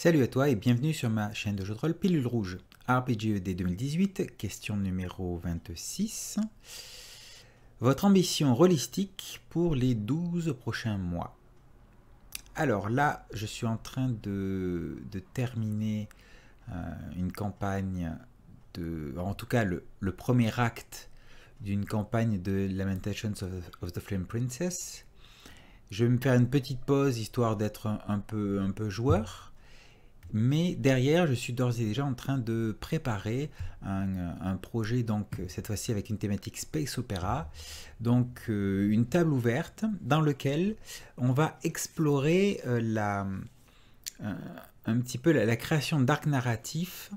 Salut à toi et bienvenue sur ma chaîne de jeu de rôle Pilule Rouge. RPGED 2018, question numéro 26. Votre ambition rôlistique pour les 12 prochains mois. Alors là, je suis en train de, terminer euh, une campagne, de, en tout cas le, premier acte d'une campagne de Lamentations of, the Flame Princess. Je vais me faire une petite pause histoire d'être un, peu, un peu joueur. Mais derrière, je suis d'ores et déjà en train de préparer un, projet, donc cette fois-ci avec une thématique space Opera. donc euh, une table ouverte dans laquelle on va explorer euh, euh, un petit peu la, création d'arc narratif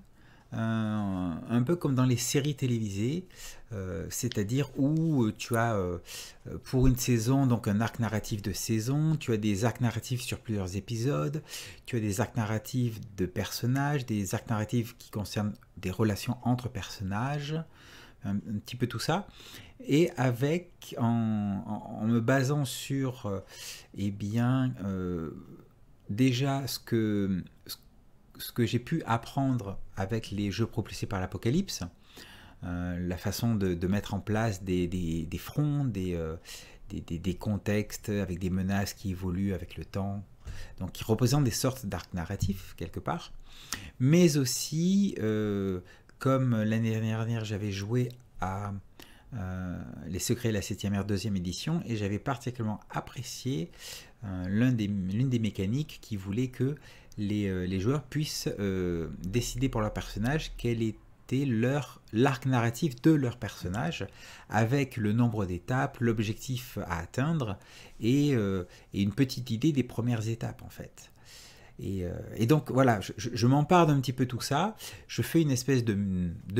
un, peu comme dans les séries télévisées, euh, c'est-à-dire où euh, tu as euh, pour une saison donc un arc narratif de saison, tu as des arcs narratifs sur plusieurs épisodes, tu as des arcs narratifs de personnages, des arcs narratifs qui concernent des relations entre personnages, un, petit peu tout ça, et avec en, me basant sur eh bien déjà ce que ce que j'ai pu apprendre avec les jeux propulsés par l'Apocalypse, euh, la façon de, mettre en place des, fronts, euh, des, des, contextes avec des menaces qui évoluent avec le temps, donc qui représentent des sortes d'arc narratifs quelque part, mais aussi, euh, comme l'année dernière j'avais joué à Les Secrets de la 7ème la 2 édition, et j'avais particulièrement apprécié l'une des, mécaniques qui voulait que euh, les, joueurs puissent euh, décider pour leur personnage quel était leur l'arc narratif de leur personnage avec le nombre d'étapes, l'objectif à atteindre et, euh, une petite idée des premières étapes en fait. Et, donc voilà, je, m'empare d'un petit peu tout ça, je fais une espèce de,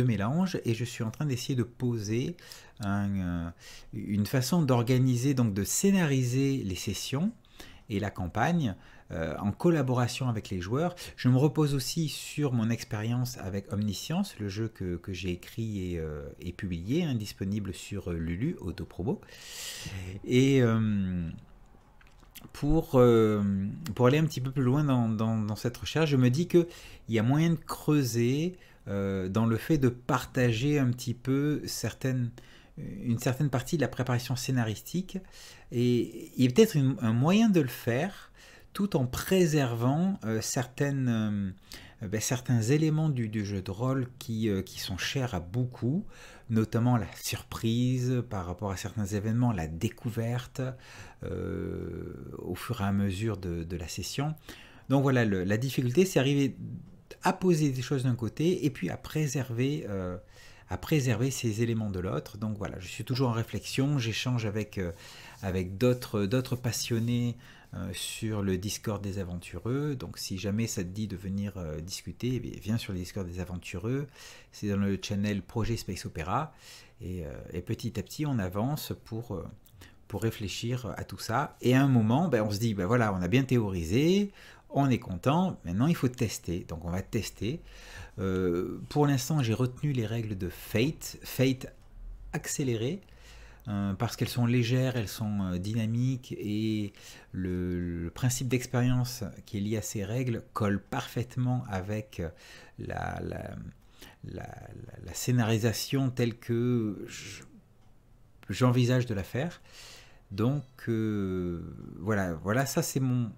mélange et je suis en train d'essayer de poser une façon d'organiser, donc de scénariser les sessions et la campagne euh, en collaboration avec les joueurs. Je me repose aussi sur mon expérience avec Omniscience, le jeu que, que j'ai écrit et, euh, publié, hein, disponible sur euh, Lulu, autoprobo. Et pour, pour aller un petit peu plus loin dans, dans, cette recherche, je me dis qu'il y a moyen de creuser dans le fait de partager un petit peu certaines, une certaine partie de la préparation scénaristique. Et il y a peut-être un moyen de le faire tout en préservant euh, certaines, euh, ben, certains éléments du, jeu de rôle qui, euh, qui sont chers à beaucoup, notamment la surprise par rapport à certains événements, la découverte au fur et à mesure de, la session. Donc voilà, la difficulté, c'est arriver à poser des choses d'un côté et puis à préserver, à préserver ces éléments de l'autre. Donc voilà, je suis toujours en réflexion, j'échange avec, avec d'autres passionnés euh, sur le Discord des Aventureux. Donc si jamais ça te dit de venir euh, discuter, eh viens sur le Discord des Aventureux. C'est dans le channel Projet Space Opera. Euh, et, petit à petit, on avance pour, pour réfléchir à tout ça. Et à un moment, ben, on se dit, ben voilà, on a bien théorisé, on est content, maintenant il faut tester. Donc on va tester. pour l'instant, j'ai retenu les règles de Fate, Fate accéléré, euh, parce qu'elles sont légères, elles sont euh, dynamiques et le, principe d'expérience qui est lié à ces règles colle parfaitement avec euh, la, scénarisation telle que j'envisage de la faire. Donc voilà, voilà, ça c'est mon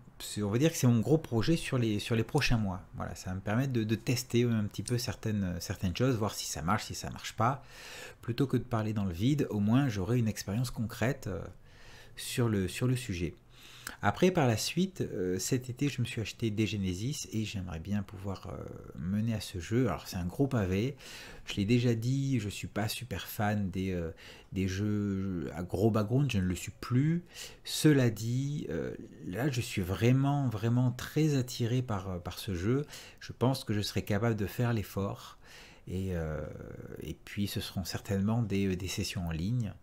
on va dire que c'est mon gros projet sur les, sur les prochains mois. Voilà, ça va me permettre de, de, tester un petit peu certaines, certaines choses, voir si ça marche, si ça marche pas. Plutôt que de parler dans le vide, au moins j'aurai une expérience concrète euh, sur le, sur le sujet. Après, par la suite, euh, cet été, je me suis acheté des Genesis et j'aimerais bien pouvoir euh, mener à ce jeu. Alors, c'est un gros pavé. Je l'ai déjà dit, je ne suis pas super fan des, euh, des jeux à gros background, je ne le suis plus. Cela dit, là, je suis vraiment, vraiment très attiré par, par ce jeu. Je pense que je serai capable de faire l'effort. Et, et, puis, ce seront certainement des, des sessions en ligne.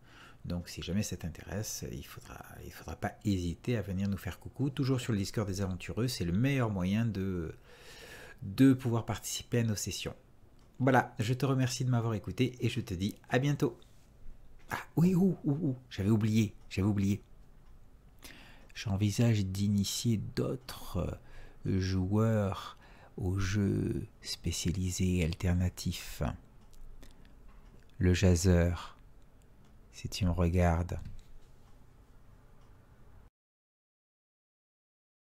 Donc si jamais ça t'intéresse, il ne faudra, il faudra pas hésiter à venir nous faire coucou. Toujours sur le Discord des aventureux, c'est le meilleur moyen de, de pouvoir participer à nos sessions. Voilà, je te remercie de m'avoir écouté et je te dis à bientôt. Ah oui, ou, ou, ou j'avais oublié, j'avais oublié. J'envisage d'initier d'autres euh, joueurs aux jeux spécialisés alternatifs. Le jazzer si tu me regardes.